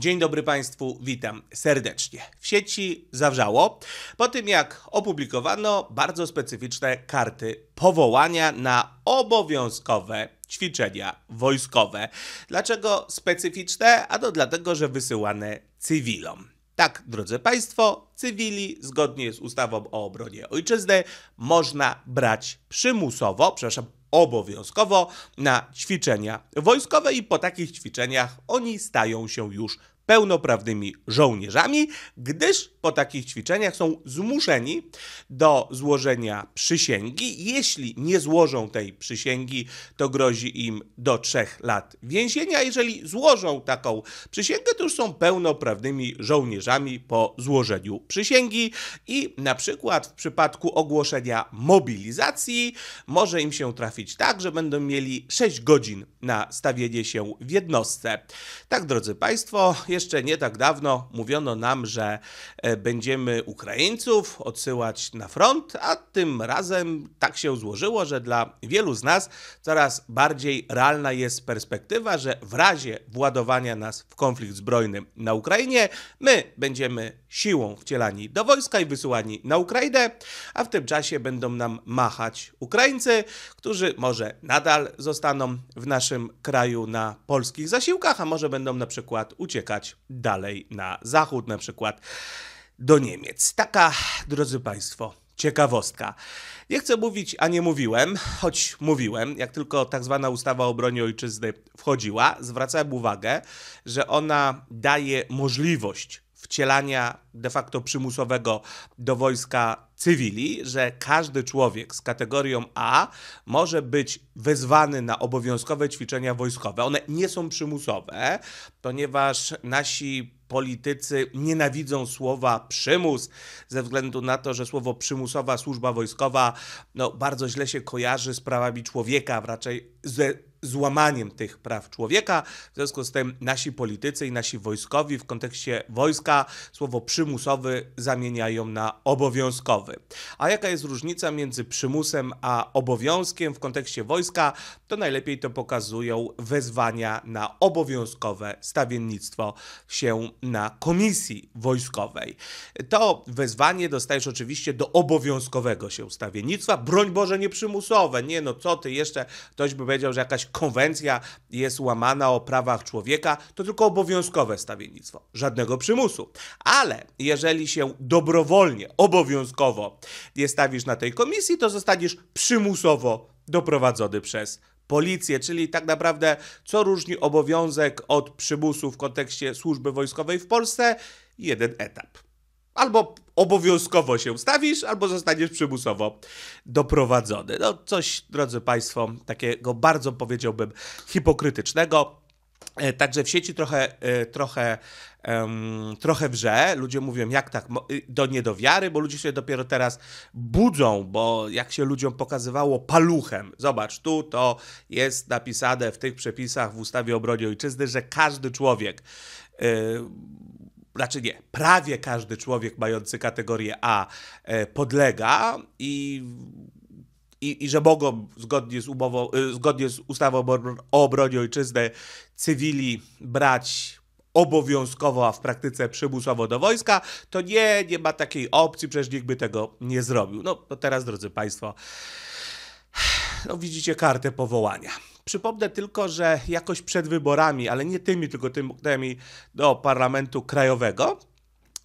Dzień dobry Państwu, witam serdecznie. W sieci zawrzało po tym, jak opublikowano bardzo specyficzne karty powołania na obowiązkowe ćwiczenia wojskowe. Dlaczego specyficzne? A to dlatego, że wysyłane cywilom. Tak, drodzy Państwo, cywili zgodnie z ustawą o obronie ojczyzny można brać przymusowo, przepraszam, obowiązkowo na ćwiczenia wojskowe i po takich ćwiczeniach oni stają się już pełnoprawnymi żołnierzami, gdyż po takich ćwiczeniach są zmuszeni do złożenia przysięgi. Jeśli nie złożą tej przysięgi, to grozi im do trzech lat więzienia. Jeżeli złożą taką przysięgę, to już są pełnoprawnymi żołnierzami po złożeniu przysięgi i na przykład w przypadku ogłoszenia mobilizacji może im się trafić tak, że będą mieli 6 godzin na stawienie się w jednostce. Tak, drodzy Państwo, jeszcze nie tak dawno mówiono nam, że e, E, będziemy Ukraińców odsyłać na front, a tym razem tak się złożyło, że dla wielu z nas coraz bardziej realna jest perspektywa, że w razie władowania nas w konflikt zbrojny na Ukrainie, my będziemy siłą wcielani do wojska i wysyłani na Ukrainę, a w tym czasie będą nam machać Ukraińcy, którzy może nadal zostaną w naszym kraju na polskich zasiłkach, a może będą na przykład uciekać dalej na zachód, na przykład do Niemiec. Taka, drodzy Państwo, ciekawostka. Nie chcę mówić, a nie mówiłem, choć mówiłem, jak tylko tak zwana ustawa o obronie ojczyzny wchodziła, zwracałem uwagę, że ona daje możliwość wcielania de facto przymusowego do wojska cywili, że każdy człowiek z kategorią A może być wezwany na obowiązkowe ćwiczenia wojskowe. One nie są przymusowe, ponieważ nasi politycy nienawidzą słowa przymus, ze względu na to, że słowo przymusowa służba wojskowa no, bardzo źle się kojarzy z prawami człowieka, raczej ze złamaniem tych praw człowieka. W związku z tym nasi politycy i nasi wojskowi w kontekście wojska słowo przymusowy zamieniają na obowiązkowy. A jaka jest różnica między przymusem a obowiązkiem w kontekście wojska, to najlepiej to pokazują wezwania na obowiązkowe stawiennictwo się na komisji wojskowej. To wezwanie dostajesz oczywiście do obowiązkowego się stawiennictwa, broń Boże nie przymusowe, nie no co ty jeszcze, ktoś by powiedział, że jakaś konwencja jest łamana o prawach człowieka, to tylko obowiązkowe stawiennictwo, żadnego przymusu. Ale jeżeli się dobrowolnie, obowiązkowo nie stawisz na tej komisji, to zostaniesz przymusowo doprowadzony przez policję, czyli tak naprawdę co różni obowiązek od przymusu w kontekście służby wojskowej w Polsce? Jeden etap. Albo obowiązkowo się ustawisz, albo zostaniesz przymusowo doprowadzony. No coś, drodzy Państwo, takiego bardzo powiedziałbym hipokrytycznego. E, także w sieci trochę, e, trochę, um, trochę wrze. Ludzie mówią, jak tak, y, do niedowiary, bo ludzie się dopiero teraz budzą, bo jak się ludziom pokazywało paluchem. Zobacz, tu to jest napisane w tych przepisach w ustawie o obronie ojczyzny, że każdy człowiek. Yy, znaczy nie, prawie każdy człowiek mający kategorię A e, podlega i i, i, że mogą zgodnie z, umową, e, zgodnie z ustawą o obronie ojczyzny cywili brać obowiązkowo, a w praktyce przymusowo do wojska, to nie, nie ma takiej opcji, przecież nikt by tego nie zrobił. No, to teraz, drodzy Państwo, no widzicie kartę powołania. Przypomnę tylko, że jakoś przed wyborami, ale nie tymi, tylko tymi do Parlamentu Krajowego,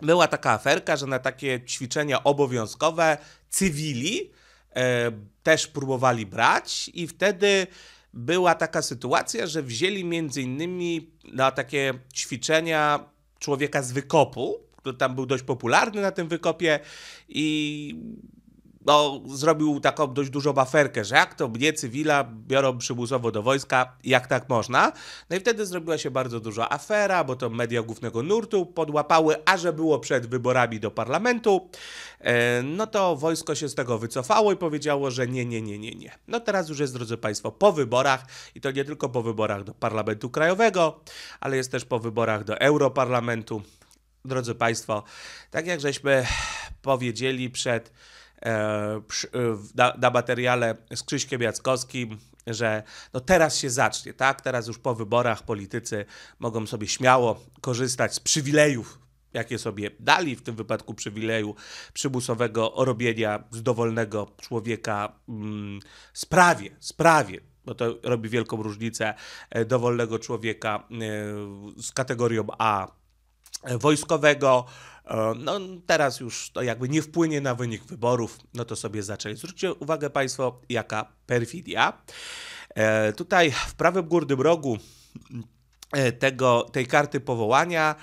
była taka aferka, że na takie ćwiczenia obowiązkowe cywili e, też próbowali brać i wtedy była taka sytuacja, że wzięli między innymi na takie ćwiczenia człowieka z wykopu, który tam był dość popularny na tym wykopie i no, zrobił taką dość dużą baferkę, że jak to mnie, cywila, biorą przymusowo do wojska, jak tak można. No i wtedy zrobiła się bardzo duża afera, bo to media głównego nurtu podłapały, a że było przed wyborami do parlamentu, e, no to wojsko się z tego wycofało i powiedziało, że nie, nie, nie, nie, nie. No teraz już jest, drodzy Państwo, po wyborach i to nie tylko po wyborach do Parlamentu Krajowego, ale jest też po wyborach do Europarlamentu. Drodzy Państwo, tak jak żeśmy powiedzieli przed E, e, na, materiale z Krzyśkiem Jackowskim, że no teraz się zacznie, tak? Teraz już po wyborach politycy mogą sobie śmiało korzystać z przywilejów jakie sobie dali, w tym wypadku przywileju przymusowego robienia z dowolnego człowieka mm, sprawie, sprawie, bo to robi wielką różnicę e, dowolnego człowieka z kategorią A wojskowego. E, no, teraz już to jakby nie wpłynie na wynik wyborów, no to sobie zaczęli. Zwróćcie uwagę Państwo, jaka perfidia. E, tutaj w prawym górnym rogu e, tego, tej karty powołania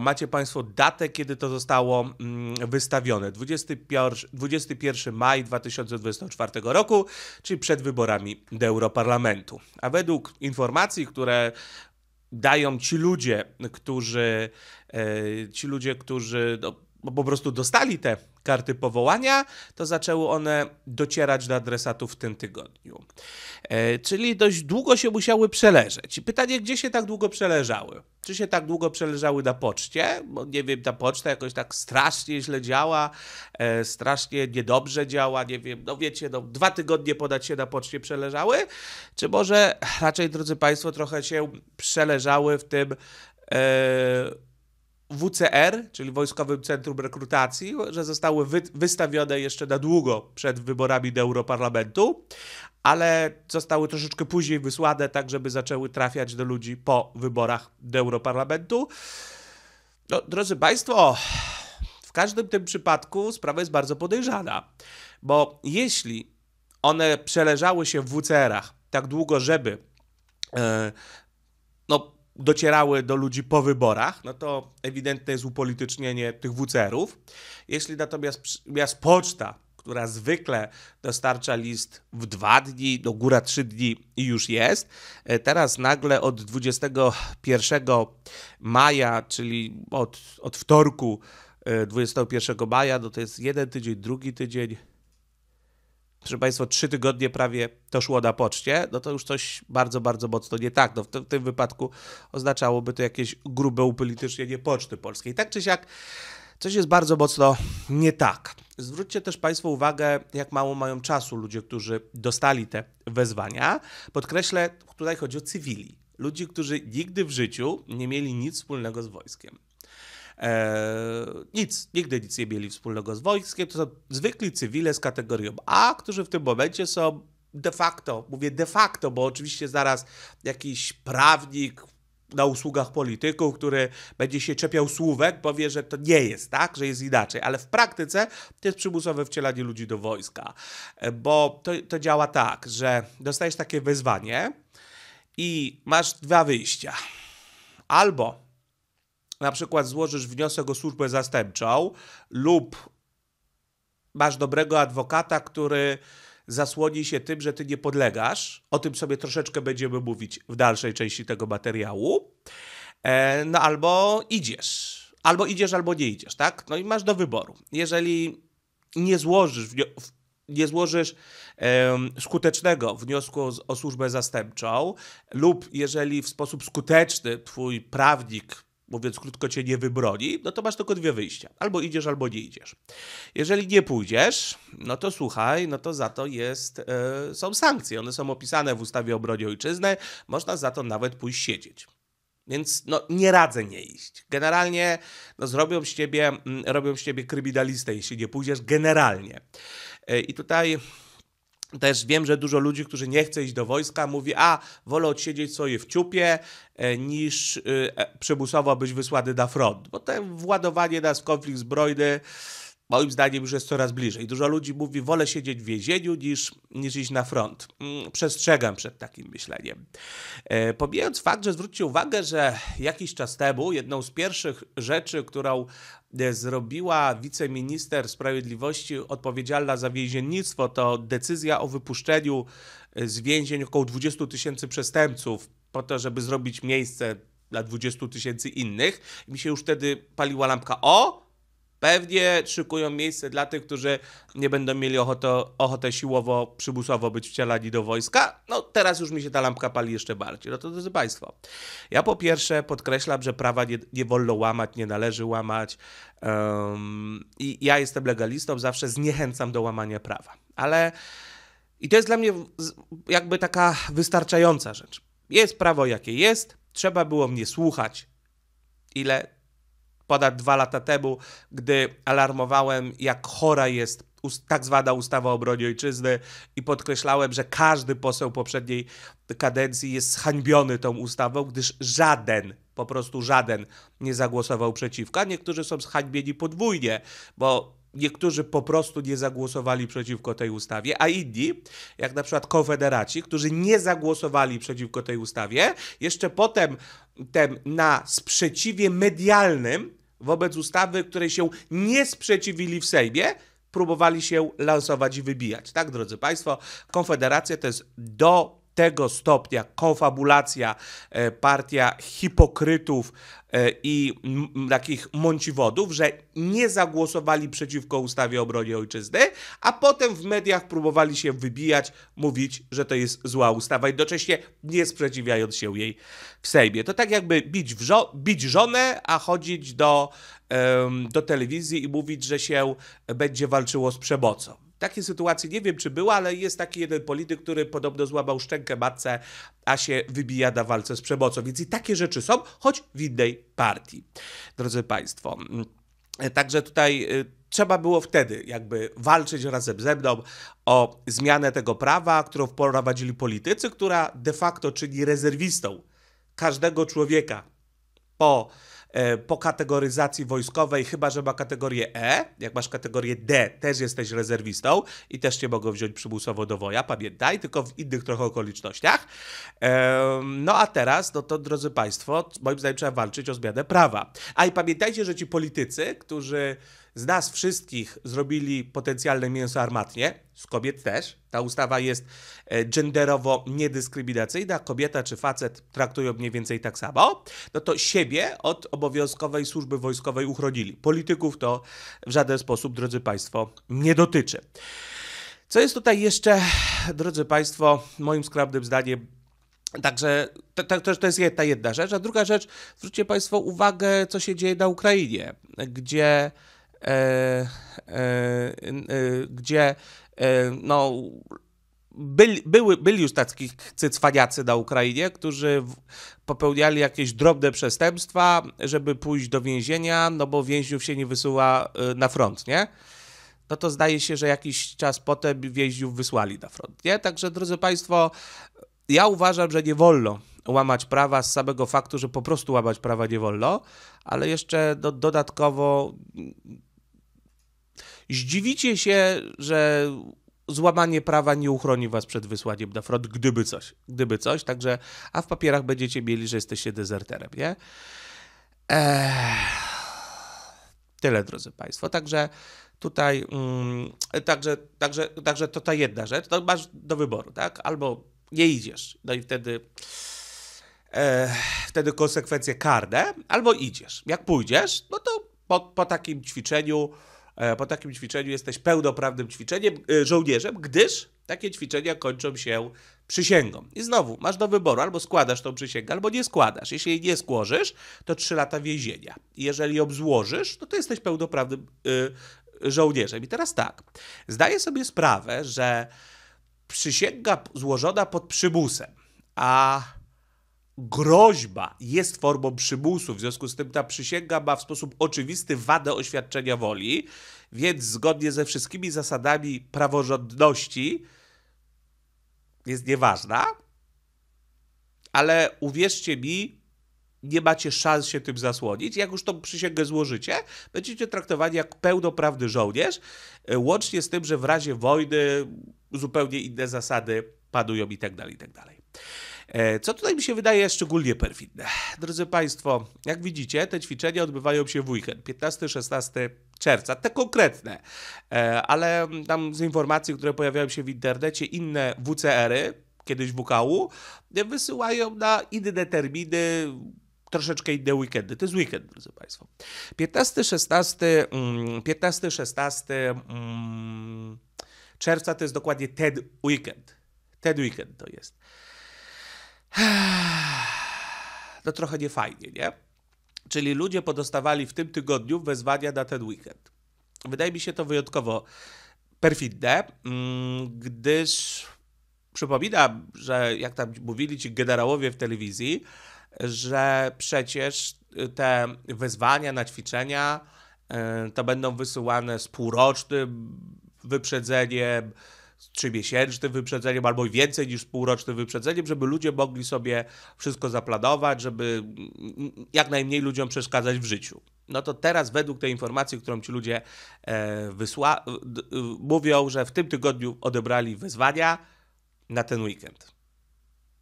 macie Państwo datę, kiedy to zostało mm, wystawione. 21, 21 maj 2024 roku, czyli przed wyborami do Europarlamentu. A według informacji, które dają ci ludzie, którzy E, ci ludzie, którzy no, po prostu dostali te karty powołania, to zaczęły one docierać do adresatów w tym tygodniu. E, czyli dość długo się musiały przeleżeć. pytanie, gdzie się tak długo przeleżały? Czy się tak długo przeleżały na poczcie? Bo nie wiem, ta poczta jakoś tak strasznie źle działa, e, strasznie niedobrze działa, nie wiem, no wiecie, no, dwa tygodnie podać się na poczcie przeleżały? Czy może raczej, drodzy Państwo, trochę się przeleżały w tym... WCR, czyli Wojskowym Centrum Rekrutacji, że zostały wy wystawione jeszcze na długo przed wyborami do Europarlamentu, ale zostały troszeczkę później wysłane, tak żeby zaczęły trafiać do ludzi po wyborach do Europarlamentu. No, drodzy Państwo, w każdym tym przypadku sprawa jest bardzo podejrzana, bo jeśli one przeleżały się w WCR-ach tak długo, żeby yy, no, docierały do ludzi po wyborach, no to ewidentne jest upolitycznienie tych WCR-ów. Jeśli natomiast poczta, która zwykle dostarcza list w dwa dni, do góra trzy dni i już jest, e, teraz nagle od 21 maja, czyli od, od wtorku 21 e, maja, no to jest jeden tydzień, drugi tydzień, proszę Państwa, trzy tygodnie prawie to szło na poczcie, no to już coś bardzo, bardzo mocno nie tak. No w, w tym wypadku oznaczałoby to jakieś grube upolitycznienie poczty polskiej. Tak czy siak, coś jest bardzo mocno nie tak. Zwróćcie też Państwo uwagę, jak mało mają czasu ludzie, którzy dostali te wezwania. Podkreślę, tutaj chodzi o cywili. Ludzi, którzy nigdy w życiu nie mieli nic wspólnego z wojskiem. E, nic, nigdy nic nie mieli wspólnego z wojskiem, to są zwykli cywile z kategorią A, którzy w tym momencie są de facto, mówię de facto, bo oczywiście zaraz jakiś prawnik na usługach polityków, który będzie się czepiał słówek, powie, że to nie jest tak, że jest inaczej, ale w praktyce to jest przymusowe wcielanie ludzi do wojska, e, bo to, to działa tak, że dostajesz takie wyzwanie i masz dwa wyjścia. Albo na przykład złożysz wniosek o służbę zastępczą lub masz dobrego adwokata, który zasłoni się tym, że ty nie podlegasz. O tym sobie troszeczkę będziemy mówić w dalszej części tego materiału. E, no albo idziesz. Albo idziesz, albo nie idziesz, tak? No i masz do wyboru. Jeżeli nie złożysz, nie złożysz e, skutecznego wniosku o służbę zastępczą lub jeżeli w sposób skuteczny twój prawnik mówiąc krótko, cię nie wybroni, no to masz tylko dwie wyjścia. Albo idziesz, albo nie idziesz. Jeżeli nie pójdziesz, no to słuchaj, no to za to jest, e, są sankcje. One są opisane w ustawie o obronie ojczyzny. Można za to nawet pójść siedzieć. Więc no, nie radzę nie iść. Generalnie no, zrobią z ciebie, mm, robią z ciebie kryminalistę, jeśli nie pójdziesz generalnie. E, I tutaj też wiem, że dużo ludzi, którzy nie chce iść do wojska, mówi, a wolę odsiedzieć sobie w ciupie, e, niż e, e, przymusowo być wysłany na front. Bo to władowanie nas w konflikt zbrojny moim zdaniem już jest coraz bliżej. Dużo ludzi mówi, wolę siedzieć w więzieniu niż, niż iść na front. Mm, przestrzegam przed takim myśleniem. E, pomijając fakt, że zwróćcie uwagę, że jakiś czas temu jedną z pierwszych rzeczy, którą e, zrobiła wiceminister sprawiedliwości odpowiedzialna za więziennictwo, to decyzja o wypuszczeniu e, z więzień około 20 tysięcy przestępców po to, żeby zrobić miejsce dla 20 tysięcy innych. Mi się już wtedy paliła lampka o, Pewnie szykują miejsce dla tych, którzy nie będą mieli ochotę, ochotę siłowo, przymusowo być wcielani do wojska. No teraz już mi się ta lampka pali jeszcze bardziej. No to drodzy Państwo, ja po pierwsze podkreślam, że prawa nie, nie wolno łamać, nie należy łamać. Um, I ja jestem legalistą, zawsze zniechęcam do łamania prawa. Ale i to jest dla mnie jakby taka wystarczająca rzecz. Jest prawo jakie jest, trzeba było mnie słuchać. Ile ponad dwa lata temu, gdy alarmowałem, jak chora jest tak zwana ustawa o obronie ojczyzny i podkreślałem, że każdy poseł poprzedniej kadencji jest hańbiony tą ustawą, gdyż żaden, po prostu żaden nie zagłosował przeciwko. A niektórzy są zhańbieni podwójnie, bo niektórzy po prostu nie zagłosowali przeciwko tej ustawie, a inni, jak na przykład konfederaci, którzy nie zagłosowali przeciwko tej ustawie, jeszcze potem tem, na sprzeciwie medialnym wobec ustawy, której się nie sprzeciwili w Sejmie, próbowali się lansować i wybijać. Tak, drodzy Państwo, Konfederacja to jest do tego stopnia konfabulacja e, partia hipokrytów e, i takich mąciwodów, że nie zagłosowali przeciwko ustawie o obronie ojczyzny, a potem w mediach próbowali się wybijać, mówić, że to jest zła ustawa, jednocześnie nie sprzeciwiając się jej w Sejmie. To tak jakby bić, żo bić żonę, a chodzić do, um, do telewizji i mówić, że się będzie walczyło z przemocą. Takiej sytuacji nie wiem, czy była, ale jest taki jeden polityk, który podobno złamał szczękę matce, a się wybija na walce z przemocą. Więc i takie rzeczy są, choć w innej partii, drodzy Państwo. Mm, także tutaj y, trzeba było wtedy jakby walczyć razem ze mną o zmianę tego prawa, którą wprowadzili politycy, która de facto czyni rezerwistą każdego człowieka po E, po kategoryzacji wojskowej, chyba że ma kategorię E. Jak masz kategorię D, też jesteś rezerwistą i też cię mogą wziąć przymusowo do woja, pamiętaj, tylko w innych trochę okolicznościach. No a teraz, no to drodzy Państwo, moim zdaniem trzeba walczyć o zmianę prawa. A i pamiętajcie, że ci politycy, którzy z nas wszystkich zrobili potencjalne mięso armatnie, z kobiet też. Ta ustawa jest e, genderowo niedyskryminacyjna, kobieta czy facet traktują mniej więcej tak samo. No to siebie od obowiązkowej służby wojskowej uchronili. Polityków to w żaden sposób, drodzy Państwo, nie dotyczy. Co jest tutaj jeszcze, drodzy Państwo, moim skrawnym zdaniem Także to, to, to jest ta jedna rzecz. A druga rzecz, zwróćcie Państwo uwagę, co się dzieje na Ukrainie, gdzie E, e, e, gdzie no, byli, były, byli już tacy cycwaniacy na Ukrainie, którzy popełniali jakieś drobne przestępstwa, żeby pójść do więzienia, no bo więźniów się nie wysyła na front, nie? No to zdaje się, że jakiś czas potem więźniów wysłali na front, nie? Także, drodzy Państwo, ja uważam, że nie wolno łamać prawa z samego faktu, że po prostu łamać prawa nie wolno, ale jeszcze do, no, dodatkowo Zdziwicie się, że złamanie prawa nie uchroni was przed wysłaniem na front, gdyby coś, gdyby coś, także, a w papierach będziecie mieli, że jesteście dezerterem, nie? Eee, tyle, drodzy Państwo. Także tutaj, mm, także, także, także to ta jedna rzecz, to masz do wyboru, tak? Albo nie idziesz, no i wtedy, e, wtedy konsekwencje karne, albo idziesz. Jak pójdziesz, no to po, po takim ćwiczeniu E, po takim ćwiczeniu jesteś pełnoprawnym ćwiczeniem, e, żołnierzem, gdyż takie ćwiczenia kończą się przysięgą. I znowu, masz do wyboru, albo składasz tą przysięgę, albo nie składasz. Jeśli jej nie skłożysz, to 3 lata więzienia. Jeżeli ją złożysz, no to jesteś pełnoprawnym e, żołnierzem. I teraz tak, zdaję sobie sprawę, że przysięga złożona pod przymusem, a groźba jest formą przymusu, w związku z tym ta przysięga ma w sposób oczywisty wadę oświadczenia woli, więc zgodnie ze wszystkimi zasadami praworządności jest nieważna, ale uwierzcie mi, nie macie szans się tym zasłonić. Jak już tą przysięgę złożycie, będziecie traktowani jak pełnoprawny żołnierz, e, łącznie z tym, że w razie wojny zupełnie inne zasady panują i tak dalej, i tak dalej. E, co tutaj mi się wydaje szczególnie perfidne? Drodzy Państwo, jak widzicie, te ćwiczenia odbywają się w weekend, 15-16 czerwca, te konkretne, e, ale tam z informacji, które pojawiają się w internecie, inne WCR-y, kiedyś WKU, wysyłają na inne terminy, troszeczkę inne weekendy. To jest weekend, drodzy Państwo. 15, 16, 15, 16 czerwca to jest dokładnie ten weekend. Ten weekend to jest. No trochę niefajnie, nie? Czyli ludzie podostawali w tym tygodniu wezwania na ten weekend. Wydaje mi się to wyjątkowo perfidne, mm, gdyż przypominam, że jak tam mówili ci generałowie w telewizji, że przecież te wezwania na ćwiczenia e, to będą wysyłane z półrocznym wyprzedzeniem, z trzymiesięcznym wyprzedzeniem albo więcej niż z półrocznym wyprzedzeniem, żeby ludzie mogli sobie wszystko zaplanować, żeby mm, jak najmniej ludziom przeszkadzać w życiu. No to teraz według tej informacji, którą ci ludzie e, wysła, e, e, mówią, że w tym tygodniu odebrali wezwania na ten weekend.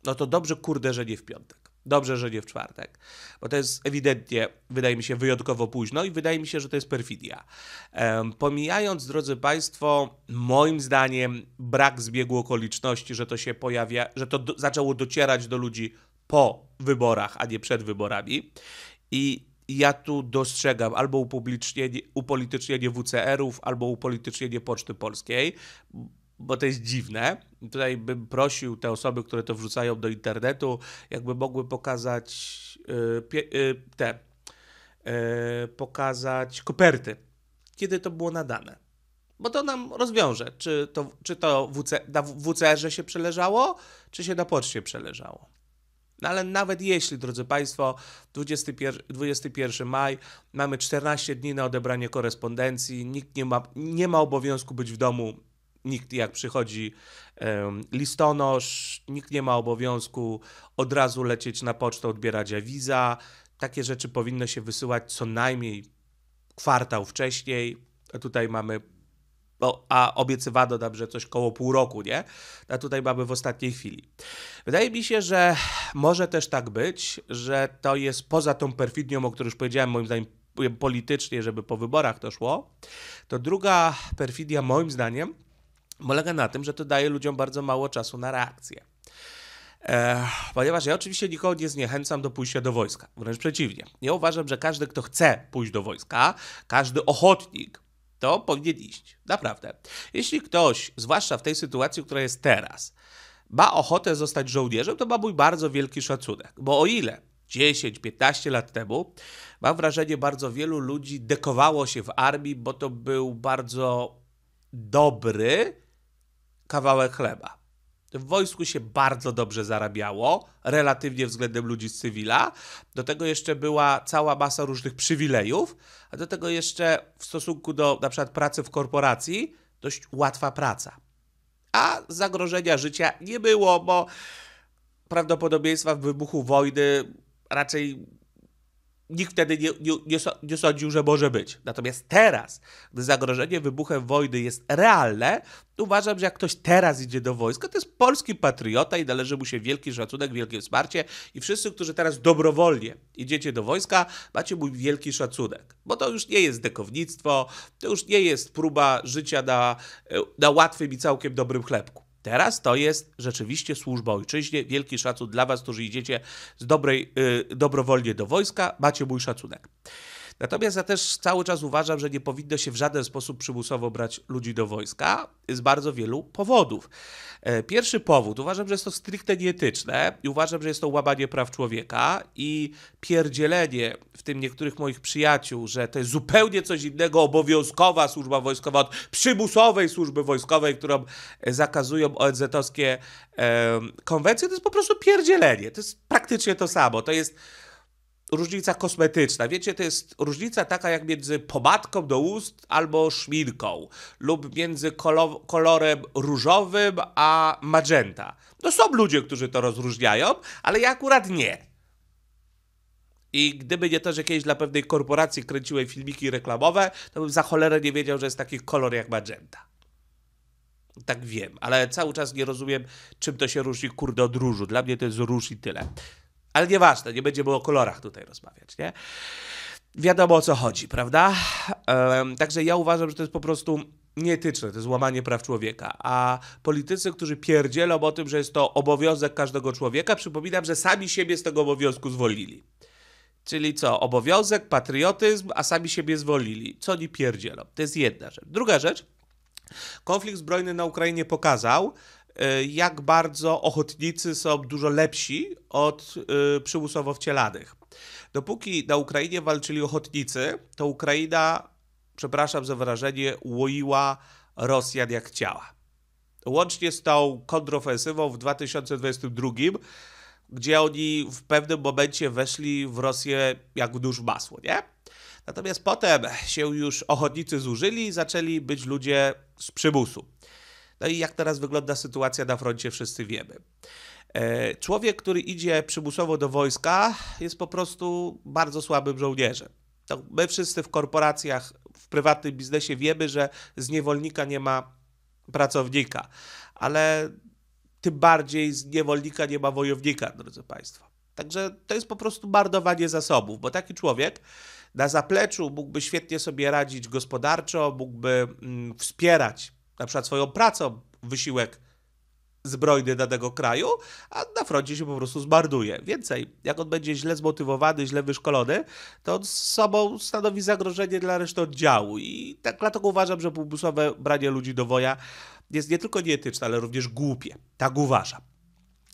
No to dobrze, kurde, że nie w piątek. Dobrze, że nie w czwartek, bo to jest ewidentnie, wydaje mi się, wyjątkowo późno i wydaje mi się, że to jest perfidia. Pomijając, drodzy Państwo, moim zdaniem brak zbiegu okoliczności, że to się pojawia, że to do, zaczęło docierać do ludzi po wyborach, a nie przed wyborami. I ja tu dostrzegam albo upublicznienie, upolitycznienie WCR-ów, albo upolitycznienie Poczty Polskiej, bo to jest dziwne. Tutaj bym prosił te osoby, które to wrzucają do internetu, jakby mogły pokazać yy, te, yy, pokazać koperty, kiedy to było nadane bo to nam rozwiąże, czy to, czy to WC, na WCR-ze się przeleżało, czy się na poczcie przeleżało. No ale nawet jeśli, drodzy Państwo, 21, 21 maj, mamy 14 dni na odebranie korespondencji, nikt nie ma, nie ma obowiązku być w domu, nikt jak przychodzi listonosz, nikt nie ma obowiązku od razu lecieć na pocztę, odbierać awiza. Takie rzeczy powinno się wysyłać co najmniej kwartał wcześniej, a tutaj mamy bo, a obiecywano nam, że coś koło pół roku, nie? A tutaj mamy w ostatniej chwili. Wydaje mi się, że może też tak być, że to jest poza tą perfidnią, o której już powiedziałem, moim zdaniem politycznie, żeby po wyborach to szło, to druga perfidia moim zdaniem polega na tym, że to daje ludziom bardzo mało czasu na reakcję. E, ponieważ ja oczywiście nikogo nie zniechęcam do pójścia do wojska. Wręcz przeciwnie. Ja uważam, że każdy, kto chce pójść do wojska, każdy ochotnik, to powinien iść. Naprawdę. Jeśli ktoś, zwłaszcza w tej sytuacji, która jest teraz, ma ochotę zostać żołnierzem, to ma mój bardzo wielki szacunek. Bo o ile 10-15 lat temu, mam wrażenie, bardzo wielu ludzi dekowało się w armii, bo to był bardzo dobry, kawałek chleba. W wojsku się bardzo dobrze zarabiało, relatywnie względem ludzi z cywila. Do tego jeszcze była cała masa różnych przywilejów, a do tego jeszcze w stosunku do na przykład pracy w korporacji dość łatwa praca. A zagrożenia życia nie było, bo prawdopodobieństwa wybuchu wojny raczej nikt wtedy nie, nie, nie, sądził, że może być. Natomiast teraz, gdy zagrożenie wybuchem wojny jest realne, uważam, że jak ktoś teraz idzie do wojska, to jest polski patriota i należy mu się wielki szacunek, wielkie wsparcie. I wszyscy, którzy teraz dobrowolnie idziecie do wojska, macie mój wielki szacunek. Bo to już nie jest dekownictwo, to już nie jest próba życia na, na łatwym i całkiem dobrym chlebku. Teraz to jest rzeczywiście służba ojczyźnie. Wielki szacunek dla was, którzy idziecie z dobrej, yy, dobrowolnie do wojska. Macie mój szacunek. Natomiast ja też cały czas uważam, że nie powinno się w żaden sposób przymusowo brać ludzi do wojska z bardzo wielu powodów. E, pierwszy powód, uważam, że jest to stricte nieetyczne i uważam, że jest to łamanie praw człowieka i pierdzielenie, w tym niektórych moich przyjaciół, że to jest zupełnie coś innego obowiązkowa służba wojskowa od przymusowej służby wojskowej, którą e, zakazują ONZ-owskie e, konwencje, to jest po prostu pierdzielenie. To jest praktycznie to samo. To jest różnica kosmetyczna. Wiecie, to jest różnica taka jak między pomadką do ust albo szminką, lub między kolo kolorem różowym a magenta. No są ludzie, którzy to rozróżniają, ale ja akurat nie. I gdyby nie to, że kiedyś dla pewnej korporacji kręciłem filmiki reklamowe, to bym za cholerę nie wiedział, że jest taki kolor jak magenta. Tak wiem, ale cały czas nie rozumiem, czym to się różni, kurde, od różu. Dla mnie to jest róż i tyle. Ale nieważne, nie będziemy o kolorach tutaj rozmawiać, nie? Wiadomo o co chodzi, prawda? Um, także ja uważam, że to jest po prostu nieetyczne, to jest łamanie praw człowieka. A politycy, którzy pierdzielą o tym, że jest to obowiązek każdego człowieka, przypominam, że sami siebie z tego obowiązku zwolili, Czyli co? Obowiązek, patriotyzm, a sami siebie zwolili. Co oni pierdzielą? To jest jedna rzecz. Druga rzecz. Konflikt zbrojny na Ukrainie pokazał, E, jak bardzo ochotnicy są dużo lepsi od e, przymusowo wcielanych. Dopóki na Ukrainie walczyli ochotnicy, to Ukraina, przepraszam za wyrażenie, łoiła Rosjan jak chciała. Łącznie z tą kontrofensywą w 2022, gdzie oni w pewnym momencie weszli w Rosję jak w dusz masło, nie? Natomiast potem się już ochotnicy zużyli i zaczęli być ludzie z przymusu. No i jak teraz wygląda sytuacja na froncie, wszyscy wiemy. E, człowiek, który idzie przymusowo do wojska, jest po prostu bardzo słabym żołnierzem. To my wszyscy w korporacjach, w prywatnym biznesie wiemy, że z niewolnika nie ma pracownika, ale tym bardziej z niewolnika nie ma wojownika, drodzy Państwo. Także to jest po prostu marnowanie zasobów, bo taki człowiek na zapleczu mógłby świetnie sobie radzić gospodarczo, mógłby mm, wspierać na przykład swoją pracą wysiłek zbrojny danego kraju, a na froncie się po prostu zbarduje. Więcej, jak on będzie źle zmotywowany, źle wyszkolony, to on z sobą stanowi zagrożenie dla reszty oddziału. I tak dlatego uważam, że półbusowe branie ludzi do woja jest nie tylko nieetyczne, ale również głupie. Tak uważam.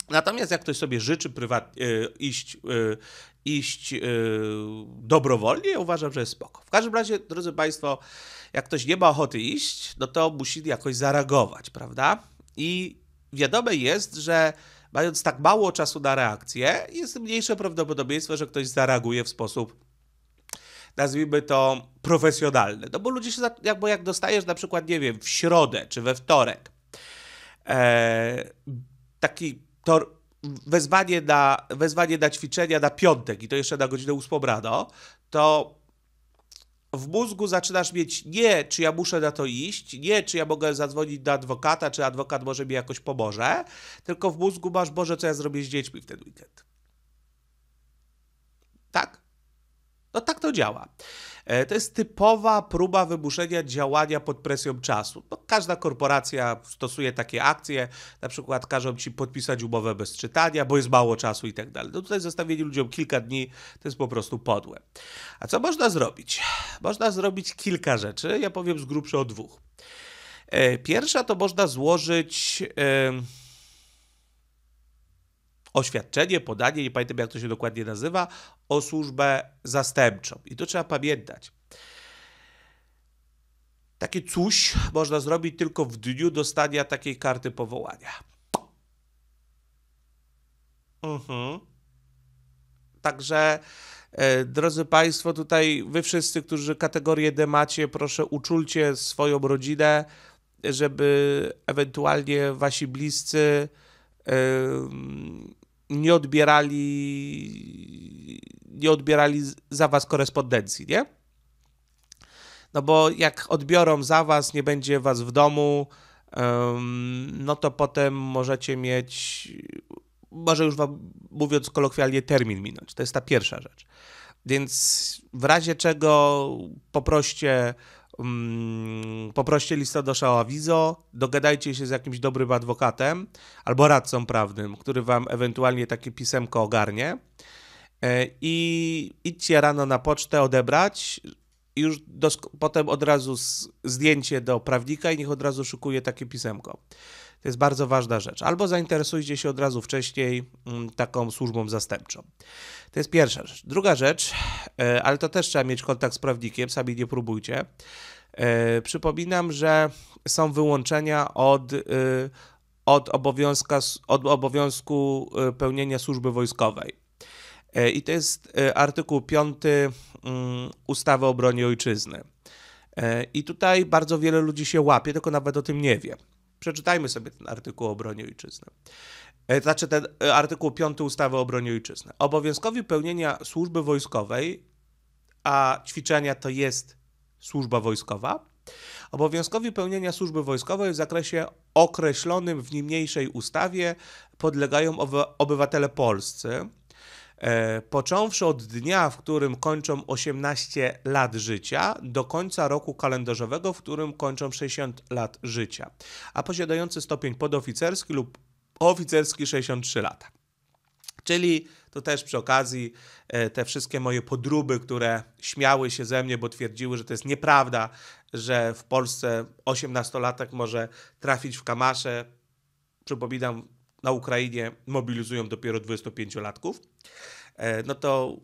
Natomiast jak ktoś sobie życzy prywatnie, y, iść y, iść yy, dobrowolnie, uważam, że jest spoko. W każdym razie, drodzy Państwo, jak ktoś nie ma ochoty iść, no to musi jakoś zareagować, prawda? I wiadome jest, że mając tak mało czasu na reakcję, jest mniejsze prawdopodobieństwo, że ktoś zareaguje w sposób nazwijmy to profesjonalny. No bo ludzie się, jak, bo jak dostajesz na przykład, nie wiem, w środę czy we wtorek e, taki tor, wezwanie na, wezwanie na ćwiczenia na piątek i to jeszcze na godzinę ósmą rano, to w mózgu zaczynasz mieć nie, czy ja muszę na to iść, nie, czy ja mogę zadzwonić do adwokata, czy adwokat może mi jakoś pomoże, tylko w mózgu masz, Boże, co ja zrobię z dziećmi w ten weekend. Tak? No tak to działa. E, to jest typowa próba wymuszenia działania pod presją czasu. No, każda korporacja stosuje takie akcje, na przykład każą ci podpisać umowę bez czytania, bo jest mało czasu i tak dalej. No tutaj zostawienie ludziom kilka dni to jest po prostu podłe. A co można zrobić? Można zrobić kilka rzeczy, ja powiem z grubsza o dwóch. E, pierwsza to można złożyć... Yy oświadczenie, podanie, nie pamiętam jak to się dokładnie nazywa, o służbę zastępczą. I to trzeba pamiętać. Takie coś można zrobić tylko w dniu dostania takiej karty powołania. Mhm. Także, e, drodzy Państwo, tutaj wy wszyscy, którzy kategorię D macie, proszę uczulcie swoją rodzinę, żeby ewentualnie wasi bliscy nie odbierali, nie odbierali za was korespondencji, nie? No bo jak odbiorą za was, nie będzie was w domu, no to potem możecie mieć, może już wam mówiąc kolokwialnie, termin minąć. To jest ta pierwsza rzecz. Więc w razie czego poproście Mm, poproście listę do awizo, dogadajcie się z jakimś dobrym adwokatem albo radcą prawnym, który wam ewentualnie takie pisemko ogarnie e, i idźcie rano na pocztę odebrać, już potem od razu zdjęcie do prawnika i niech od razu szukuje takie pisemko. To jest bardzo ważna rzecz. Albo zainteresujcie się od razu wcześniej mm, taką służbą zastępczą. To jest pierwsza rzecz. Druga rzecz, e, ale to też trzeba mieć kontakt z prawnikiem, sami nie próbujcie. E, przypominam, że są wyłączenia od, e, od, obowiązka, od obowiązku pełnienia służby wojskowej. I to jest artykuł 5 mm, ustawy o obronie ojczyzny. I tutaj bardzo wiele ludzi się łapie, tylko nawet o tym nie wie. Przeczytajmy sobie ten artykuł o obronie ojczyzny. E, znaczy ten e, artykuł 5 ustawy o obronie ojczyzny. Obowiązkowi pełnienia służby wojskowej, a ćwiczenia to jest służba wojskowa, Obowiązkowi pełnienia służby wojskowej w zakresie określonym w niniejszej ustawie podlegają obywatele polscy, E, począwszy od dnia, w którym kończą 18 lat życia, do końca roku kalendarzowego, w którym kończą 60 lat życia, a posiadający stopień podoficerski lub oficerski 63 lata. Czyli to też przy okazji e, te wszystkie moje podróby, które śmiały się ze mnie, bo twierdziły, że to jest nieprawda, że w Polsce 18-latek może trafić w kamasze. Przypominam, na Ukrainie mobilizują dopiero 25-latków, e, no to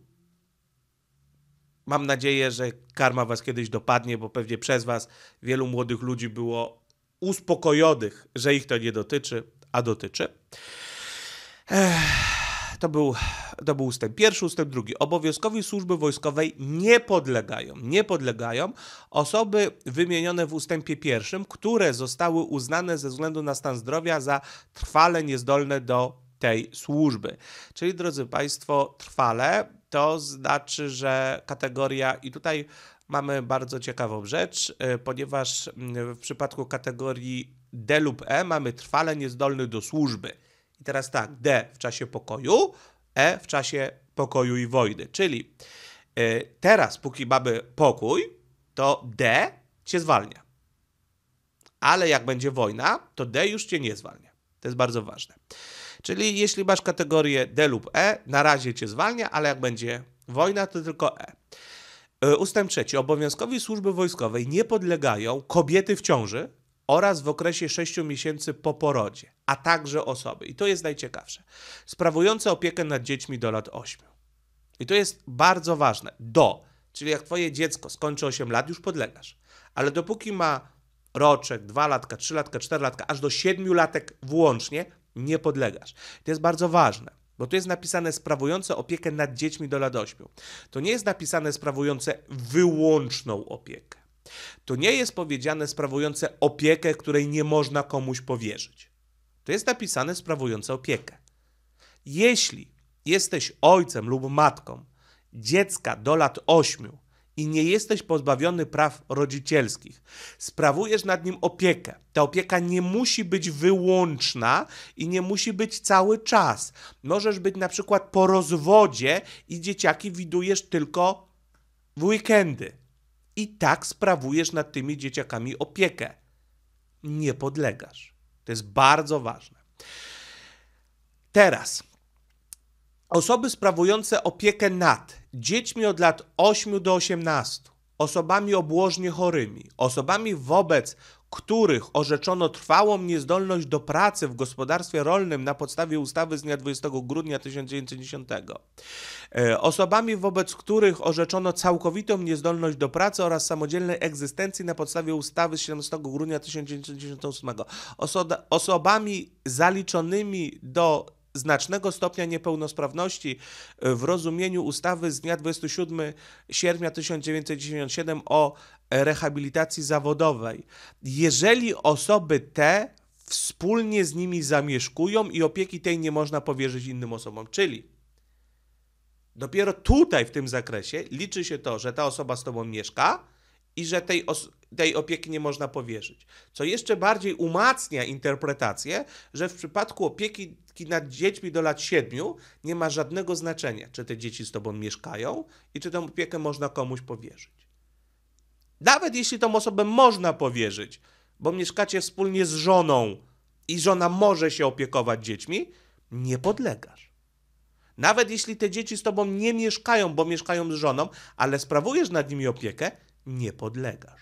mam nadzieję, że karma was kiedyś dopadnie, bo pewnie przez was wielu młodych ludzi było uspokojonych, że ich to nie dotyczy, a dotyczy. Ech. To był, to był ustęp pierwszy, ustęp drugi. Obowiązkowi służby wojskowej nie podlegają, nie podlegają osoby wymienione w ustępie pierwszym, które zostały uznane ze względu na stan zdrowia za trwale niezdolne do tej służby. Czyli, drodzy Państwo, trwale to znaczy, że kategoria, i tutaj mamy bardzo ciekawą rzecz, y, ponieważ y, w przypadku kategorii D lub E mamy trwale niezdolny do służby. I teraz tak, D w czasie pokoju, E w czasie pokoju i wojny. Czyli y, teraz, póki mamy pokój, to D cię zwalnia. Ale jak będzie wojna, to D już cię nie zwalnia. To jest bardzo ważne. Czyli jeśli masz kategorię D lub E, na razie cię zwalnia, ale jak będzie wojna, to tylko E. Y, ustęp trzeci. Obowiązkowi służby wojskowej nie podlegają kobiety w ciąży, oraz w okresie 6 miesięcy po porodzie, a także osoby, i to jest najciekawsze, sprawujące opiekę nad dziećmi do lat 8. I to jest bardzo ważne. Do, czyli jak twoje dziecko skończy 8 lat, już podlegasz. Ale dopóki ma roczek, 2 latka, 3 latka, 4 latka, aż do 7 latek włącznie, nie podlegasz. To jest bardzo ważne bo tu jest napisane sprawujące opiekę nad dziećmi do lat 8. To nie jest napisane sprawujące wyłączną opiekę. To nie jest powiedziane sprawujące opiekę, której nie można komuś powierzyć. To jest napisane sprawujące opiekę. Jeśli jesteś ojcem lub matką dziecka do lat 8 i nie jesteś pozbawiony praw rodzicielskich, sprawujesz nad nim opiekę. Ta opieka nie musi być wyłączna i nie musi być cały czas. Możesz być na przykład po rozwodzie i dzieciaki widujesz tylko w weekendy i tak sprawujesz nad tymi dzieciakami opiekę. Nie podlegasz. To jest bardzo ważne. Teraz, osoby sprawujące opiekę nad dziećmi od lat 8 do 18, osobami obłożnie chorymi, osobami wobec których orzeczono trwałą niezdolność do pracy w gospodarstwie rolnym na podstawie ustawy z dnia 20 grudnia 1990. E, osobami, wobec których orzeczono całkowitą niezdolność do pracy oraz samodzielnej egzystencji na podstawie ustawy z 17 grudnia 1998. osobami zaliczonymi do znacznego stopnia niepełnosprawności e, w rozumieniu ustawy z dnia 27 sierpnia 1997 o rehabilitacji zawodowej. Jeżeli osoby te wspólnie z nimi zamieszkują i opieki tej nie można powierzyć innym osobom, czyli dopiero tutaj w tym zakresie liczy się to, że ta osoba z tobą mieszka i że tej, tej opieki nie można powierzyć. Co jeszcze bardziej umacnia interpretację, że w przypadku opieki nad dziećmi do lat 7 nie ma żadnego znaczenia, czy te dzieci z tobą mieszkają i czy tę opiekę można komuś powierzyć. Nawet jeśli tą osobę można powierzyć, bo mieszkacie wspólnie z żoną i żona może się opiekować dziećmi, nie podlegasz. Nawet jeśli te dzieci z tobą nie mieszkają, bo mieszkają z żoną, ale sprawujesz nad nimi opiekę, nie podlegasz.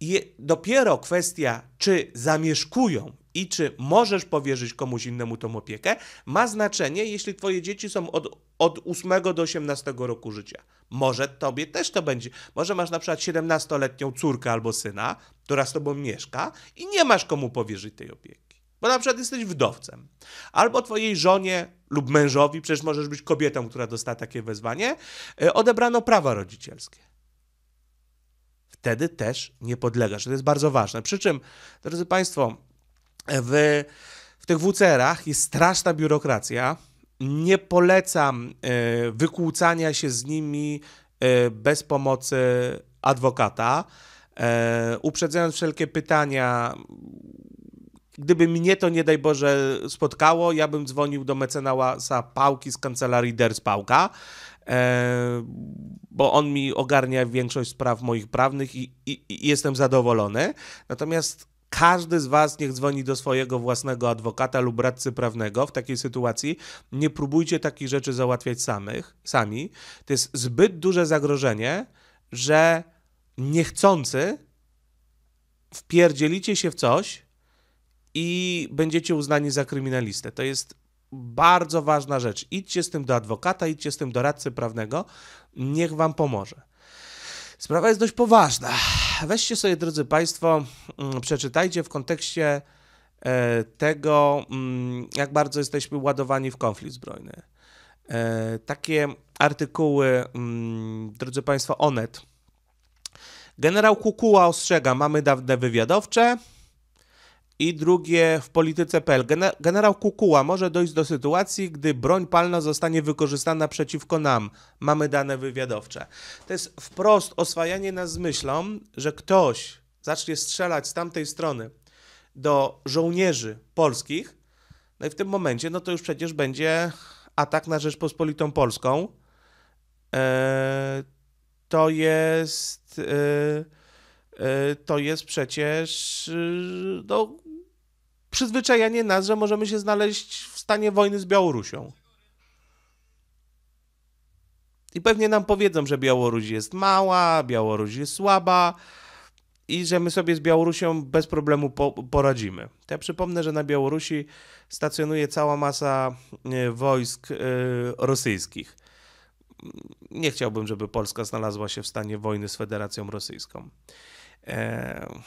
I dopiero kwestia, czy zamieszkują i czy możesz powierzyć komuś innemu tą opiekę, ma znaczenie, jeśli twoje dzieci są od, od 8 do 18 roku życia. Może tobie też to będzie. Może masz na przykład 17-letnią córkę albo syna, która z tobą mieszka i nie masz komu powierzyć tej opieki. Bo na przykład jesteś wdowcem. Albo twojej żonie lub mężowi, przecież możesz być kobietą, która dostała takie wezwanie, e, odebrano prawa rodzicielskie wtedy też nie podlegasz. To jest bardzo ważne. Przy czym, drodzy Państwo, w, w tych WCR-ach jest straszna biurokracja. Nie polecam e, wykłócania się z nimi e, bez pomocy adwokata. E, uprzedzając wszelkie pytania, gdyby mnie to nie daj Boże spotkało, ja bym dzwonił do mecenasa Pałki z kancelarii Ders Pałka, bo on mi ogarnia większość spraw moich prawnych i, i, i jestem zadowolony. Natomiast każdy z Was niech dzwoni do swojego własnego adwokata lub radcy prawnego w takiej sytuacji. Nie próbujcie takich rzeczy załatwiać samych, sami. To jest zbyt duże zagrożenie, że niechcący wpierdzielicie się w coś i będziecie uznani za kryminalistę. To jest bardzo ważna rzecz. Idźcie z tym do adwokata, idźcie z tym do radcy prawnego, niech wam pomoże. Sprawa jest dość poważna. Weźcie sobie, drodzy Państwo, mm, przeczytajcie w kontekście e, tego, mm, jak bardzo jesteśmy ładowani w konflikt zbrojny. E, takie artykuły, mm, drodzy Państwo, Onet. Generał Kukuła ostrzega, mamy dawne wywiadowcze, i drugie w polityce PL. Generał Kukuła może dojść do sytuacji, gdy broń palna zostanie wykorzystana przeciwko nam. Mamy dane wywiadowcze. To jest wprost oswajanie nas z myślą, że ktoś zacznie strzelać z tamtej strony do żołnierzy polskich, no i w tym momencie, no to już przecież będzie atak na Rzeczpospolitą Polską. Eee, to jest. Eee, eee to jest przecież no, przyzwyczajenie nas, że możemy się znaleźć w stanie wojny z Białorusią. I pewnie nam powiedzą, że Białoruś jest mała, Białoruś jest słaba i że my sobie z Białorusią bez problemu po, poradzimy. To ja przypomnę, że na Białorusi stacjonuje cała masa e, wojsk yy, rosyjskich. Nie chciałbym, żeby Polska znalazła się w stanie wojny z Federacją Rosyjską. Eee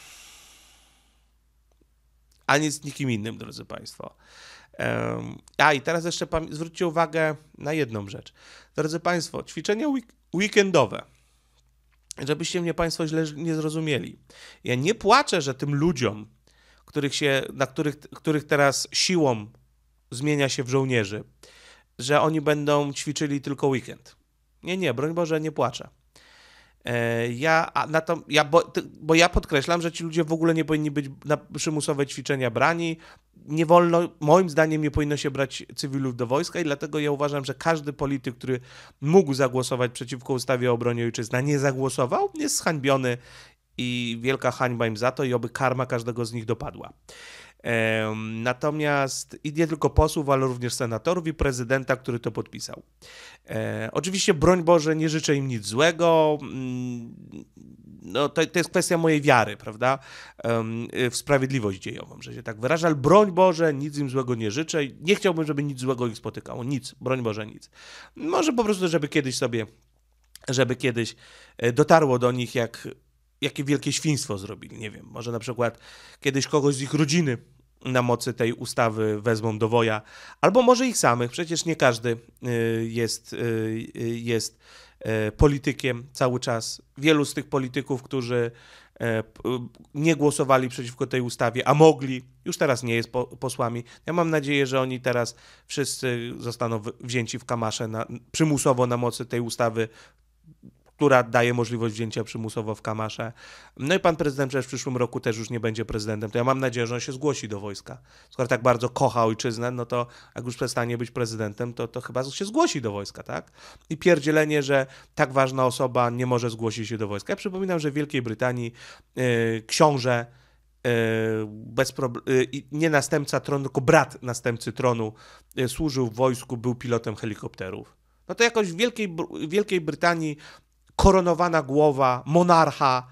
a nie z nikim innym, drodzy Państwo. a i teraz jeszcze zwróćcie uwagę na jedną rzecz. Drodzy Państwo, ćwiczenia week weekendowe. Żebyście mnie Państwo źle nie zrozumieli. Ja nie płaczę, że tym ludziom, których się, na których, których teraz siłą zmienia się w żołnierzy, że oni będą ćwiczyli tylko weekend. Nie, nie, broń Boże, nie płaczę. E, ja, a na to, ja bo, bo, ja podkreślam, że ci ludzie w ogóle nie powinni być na przymusowe ćwiczenia brani. Nie wolno, moim zdaniem, nie powinno się brać cywilów do wojska, i dlatego ja uważam, że każdy polityk, który mógł zagłosować przeciwko ustawie o obronie ojczyzny, nie zagłosował, jest zhańbiony i wielka hańba im za to, i oby karma każdego z nich dopadła. Natomiast i nie tylko posłów, ale również senatorów i prezydenta, który to podpisał. E, oczywiście, broń Boże, nie życzę im nic złego. Mm, no, to, to jest kwestia mojej wiary, prawda? Y, w sprawiedliwość dziejową, że się tak wyrażę, ale broń Boże, nic im złego nie życzę. Nie chciałbym, żeby nic złego ich spotykało. Nic, broń Boże, nic. Może po prostu, żeby kiedyś sobie, żeby kiedyś e, dotarło do nich, jak jakie wielkie świństwo zrobili. Nie wiem, może na przykład kiedyś kogoś z ich rodziny na mocy tej ustawy wezmą do woja, albo może ich samych, przecież nie każdy y, jest, y, y, jest politykiem cały czas. Wielu z tych polityków, którzy e, nie głosowali przeciwko tej ustawie, a mogli, już teraz nie jest posłami. Ja mam nadzieję, że oni teraz wszyscy zostaną wzięci w kamasze na, przymusowo na mocy tej ustawy która daje możliwość wzięcia przymusowo w Kamasze. No i pan prezydent przecież w przyszłym roku też już nie będzie prezydentem, to ja mam nadzieję, że on się zgłosi do wojska. Skoro tak bardzo kocha ojczyznę, no to jak już przestanie być prezydentem, to, to chyba się zgłosi do wojska, tak? I pierdzielenie, że tak ważna osoba nie może zgłosić się do wojska. Ja przypominam, że w Wielkiej Brytanii yy, książę y, bez y, nie następca tronu, tylko brat następcy tronu, y, służył w wojsku, był pilotem helikopterów. No to jakoś w Wielkiej, Wielkiej Brytanii koronowana głowa monarcha,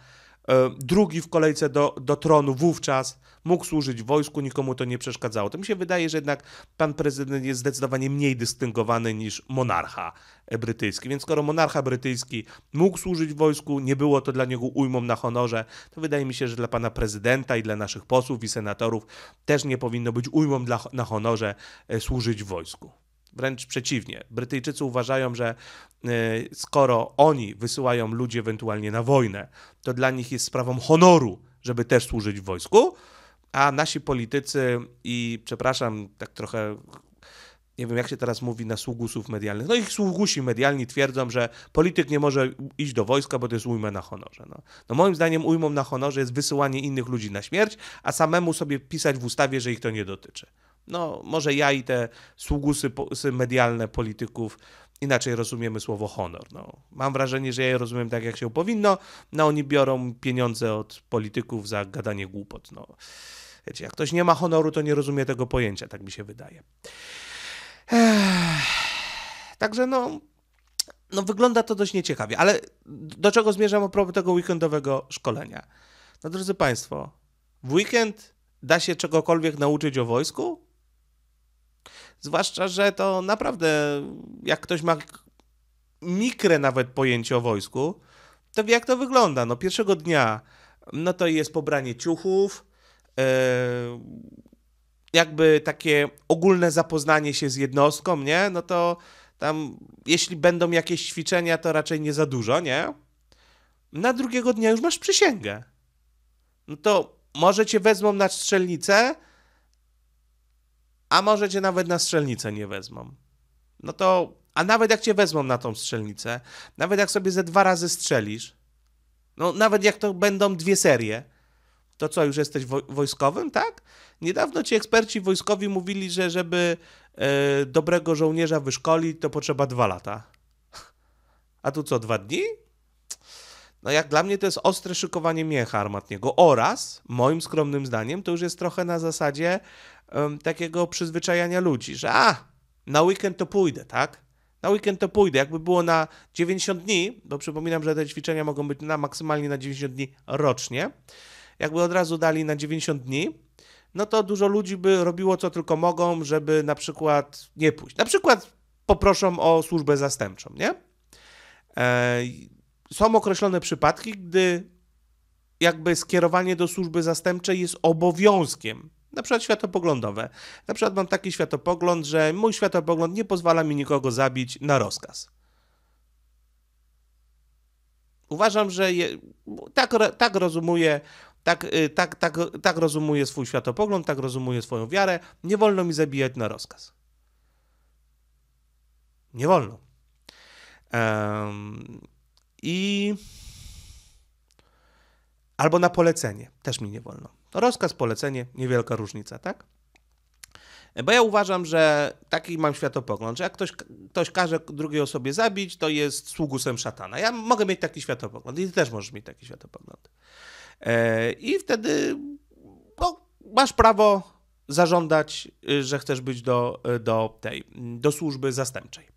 e, drugi w kolejce do, do tronu wówczas, mógł służyć wojsku, nikomu to nie przeszkadzało. To mi się wydaje, że jednak pan prezydent jest zdecydowanie mniej dystyngowany niż monarcha brytyjski. Więc skoro monarcha brytyjski mógł służyć wojsku, nie było to dla niego ujmą na honorze, to wydaje mi się, że dla pana prezydenta i dla naszych posłów i senatorów też nie powinno być ujmą dla, na honorze e, służyć wojsku. Wręcz przeciwnie. Brytyjczycy uważają, że y, skoro oni wysyłają ludzi ewentualnie na wojnę, to dla nich jest sprawą honoru, żeby też służyć w wojsku, a nasi politycy i, przepraszam, tak trochę nie wiem jak się teraz mówi na sługusów medialnych, no ich sługusi medialni twierdzą, że polityk nie może iść do wojska, bo to jest ujma na honorze. No, no moim zdaniem ujmą na honorze jest wysyłanie innych ludzi na śmierć, a samemu sobie pisać w ustawie, że ich to nie dotyczy. No, może ja i te sługusy medialne polityków inaczej rozumiemy słowo honor. No, mam wrażenie, że ja je rozumiem tak, jak się powinno, no oni biorą pieniądze od polityków za gadanie głupot. No, wiecie, jak ktoś nie ma honoru, to nie rozumie tego pojęcia, tak mi się wydaje. Ech. Także no, no wygląda to dość nieciekawie, ale do czego zmierzam a tego weekendowego szkolenia? No drodzy Państwo, w weekend da się czegokolwiek nauczyć o wojsku? Zwłaszcza, że to naprawdę, jak ktoś ma mikre nawet pojęcie o wojsku, to wie jak to wygląda. No pierwszego dnia, no to jest pobranie ciuchów, e, jakby takie ogólne zapoznanie się z jednostką, nie? No to tam, jeśli będą jakieś ćwiczenia, to raczej nie za dużo, nie? Na drugiego dnia już masz przysięgę. No to może cię wezmą na strzelnicę, a może cię nawet na strzelnicę nie wezmą. No to, a nawet jak cię wezmą na tą strzelnicę, nawet jak sobie ze dwa razy strzelisz, no nawet jak to będą dwie serie, to co, już jesteś wo wojskowym, tak? Niedawno ci eksperci wojskowi mówili, że żeby e, dobrego żołnierza wyszkolić, to potrzeba dwa lata. A tu co, dwa dni? no jak dla mnie to jest ostre szykowanie miecha armatniego oraz, moim skromnym zdaniem, to już jest trochę na zasadzie um, takiego przyzwyczajania ludzi, że a, na weekend to pójdę, tak? Na weekend to pójdę. Jakby było na 90 dni, bo przypominam, że te ćwiczenia mogą być na maksymalnie na 90 dni rocznie, jakby od razu dali na 90 dni, no to dużo ludzi by robiło co tylko mogą, żeby na przykład nie pójść. Na przykład poproszą o służbę zastępczą, nie? Eee, są określone przypadki, gdy jakby skierowanie do służby zastępczej jest obowiązkiem. Na przykład światopoglądowe. Na przykład mam taki światopogląd, że mój światopogląd nie pozwala mi nikogo zabić na rozkaz. Uważam, że je, tak, tak rozumuję tak, y, tak, tak, tak rozumuje swój światopogląd, tak rozumuje swoją wiarę. Nie wolno mi zabijać na rozkaz. Nie wolno. Um, i albo na polecenie, też mi nie wolno. Rozkaz, polecenie, niewielka różnica, tak? Bo ja uważam, że taki mam światopogląd, że jak ktoś, ktoś każe drugiej osobie zabić, to jest sługusem szatana. Ja mogę mieć taki światopogląd i ty też możesz mieć taki światopogląd. E, I wtedy no, masz prawo zażądać, y, że chcesz być do, do tej, do służby zastępczej.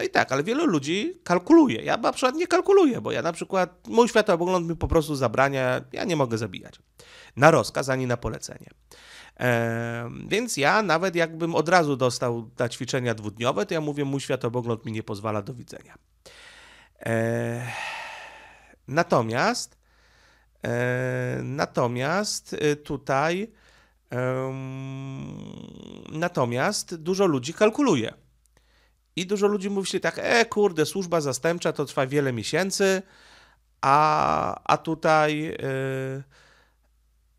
No i tak, ale wielu ludzi kalkuluje. Ja na przykład nie kalkuluję, bo ja na przykład, mój światopogląd mi po prostu zabrania, ja nie mogę zabijać. Na rozkaz, ani na polecenie. więc ja nawet jakbym od razu dostał na ćwiczenia dwudniowe, to ja mówię, mój światopogląd mi nie pozwala, do widzenia. natomiast, natomiast y, tutaj, natomiast dużo ludzi kalkuluje. I dużo ludzi mówi tak, e kurde, służba zastępcza to trwa wiele miesięcy, a, a tutaj... Yy,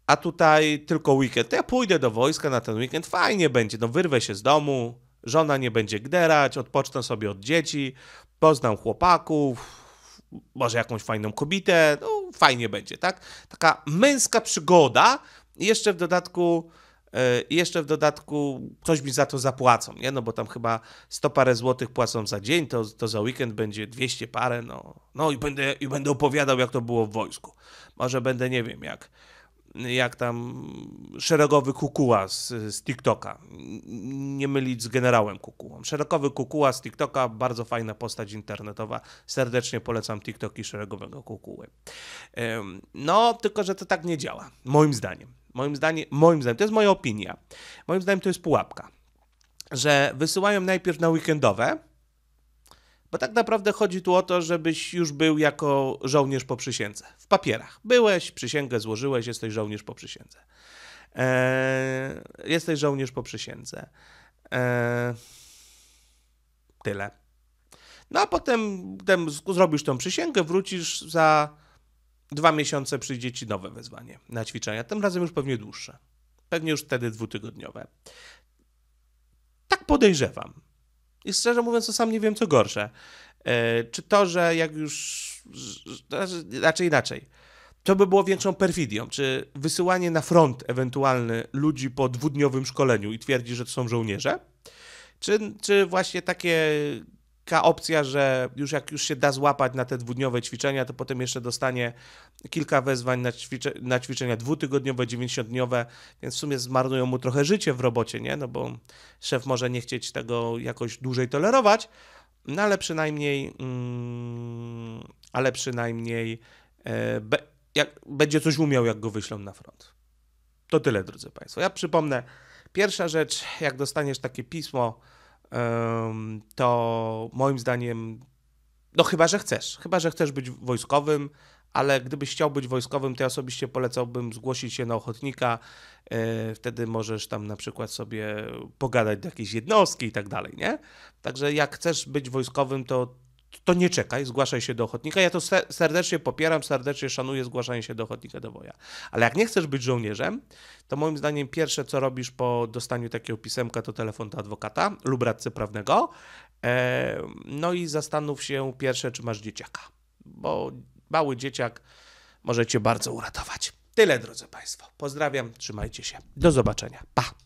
a tutaj tylko weekend. To ja pójdę do wojska na ten weekend, fajnie będzie, no wyrwę się z domu, żona nie będzie gderać, odpocznę sobie od dzieci, poznam chłopaków, może jakąś fajną kobietę, no fajnie będzie, tak? Taka męska przygoda, jeszcze w dodatku E, i jeszcze w dodatku coś mi za to zapłacą, nie? No bo tam chyba 100 parę złotych płacą za dzień, to, to za weekend będzie 200 parę, no, no i, będę, i będę opowiadał, jak to było w wojsku. Może będę, nie wiem, jak jak tam szeregowy kukuła z, z TikToka. Nie mylić z generałem kukułą. Szeregowy kukuła z TikToka, bardzo fajna postać internetowa. Serdecznie polecam TikToki szeregowego kukuły. No, tylko że to tak nie działa, moim zdaniem moim zdaniem, moim zdaniem, to jest moja opinia, moim zdaniem to jest pułapka, że wysyłają najpierw na weekendowe, bo tak naprawdę chodzi tu o to, żebyś już był jako żołnierz po przysiędze. W papierach. Byłeś, przysięgę złożyłeś, jesteś żołnierz po przysiędze. Eee, jesteś żołnierz po przysiędze. Eee, tyle. No a potem, potem zrobisz tą przysięgę, wrócisz za dwa miesiące przyjdzie ci nowe wezwanie na ćwiczenia, tym razem już pewnie dłuższe. Pewnie już wtedy dwutygodniowe. Tak podejrzewam. I szczerze mówiąc, to sam nie wiem, co gorsze. E, czy to, że jak już. Raczej inaczej. To by było większą perfidią. Czy wysyłanie na front ewentualny ludzi po dwudniowym szkoleniu i twierdzi, że to są żołnierze? Czy, czy właśnie takie taka opcja, że już jak już się da złapać na te dwudniowe ćwiczenia, to potem jeszcze dostanie kilka wezwań na, ćwicze, na ćwiczenia dwutygodniowe, dziewięćdziesiątdniowe, więc w sumie zmarnują mu trochę życie w robocie, nie? No bo szef może nie chcieć tego jakoś dłużej tolerować, no ale przynajmniej, mm, ale przynajmniej e, be, jak, będzie coś umiał, jak go wyślą na front. To tyle, drodzy Państwo. Ja przypomnę, pierwsza rzecz, jak dostaniesz takie pismo, to moim zdaniem, no chyba, że chcesz, chyba, że chcesz być wojskowym, ale gdybyś chciał być wojskowym, to ja osobiście polecałbym zgłosić się na ochotnika. E, wtedy możesz tam na przykład sobie pogadać do jakiejś jednostki i tak dalej, nie? Także jak chcesz być wojskowym, to to nie czekaj, zgłaszaj się do ochotnika. Ja to serdecznie popieram, serdecznie szanuję zgłaszanie się do ochotnika do boja. Ale jak nie chcesz być żołnierzem, to moim zdaniem pierwsze, co robisz po dostaniu takiego pisemka, to telefon do adwokata lub radcy prawnego. E, no i zastanów się pierwsze, czy masz dzieciaka, bo mały dzieciak może cię bardzo uratować. Tyle, drodzy Państwo. Pozdrawiam, trzymajcie się. Do zobaczenia. Pa!